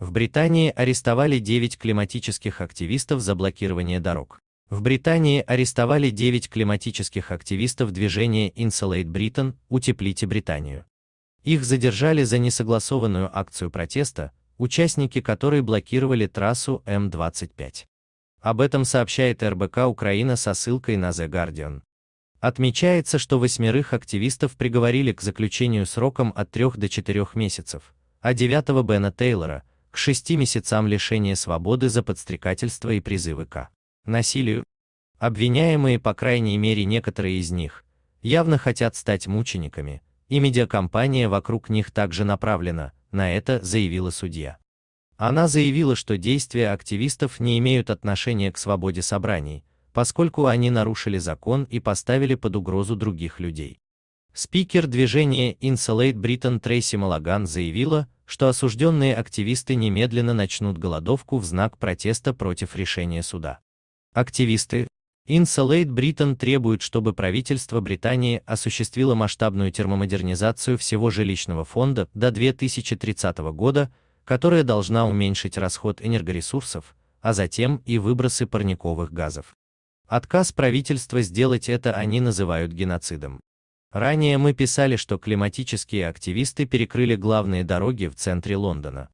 В Британии арестовали 9 климатических активистов за блокирование дорог. В Британии арестовали 9 климатических активистов движения Insulate Britain «Утеплите Британию». Их задержали за несогласованную акцию протеста, участники которой блокировали трассу М-25. Об этом сообщает РБК Украина со ссылкой на The Guardian. Отмечается, что восьмерых активистов приговорили к заключению сроком от трех до четырех месяцев, а девятого Бена Тейлора – к шести месяцам лишения свободы за подстрекательство и призывы к насилию. Обвиняемые, по крайней мере некоторые из них, явно хотят стать мучениками, и медиакомпания вокруг них также направлена, на это заявила судья. Она заявила, что действия активистов не имеют отношения к свободе собраний, поскольку они нарушили закон и поставили под угрозу других людей. Спикер движения Insulate Britain Трейси Малаган заявила, что осужденные активисты немедленно начнут голодовку в знак протеста против решения суда. Активисты Insulate Britain требуют, чтобы правительство Британии осуществило масштабную термомодернизацию всего жилищного фонда до 2030 года, которая должна уменьшить расход энергоресурсов, а затем и выбросы парниковых газов. Отказ правительства сделать это они называют геноцидом. Ранее мы писали, что климатические активисты перекрыли главные дороги в центре Лондона.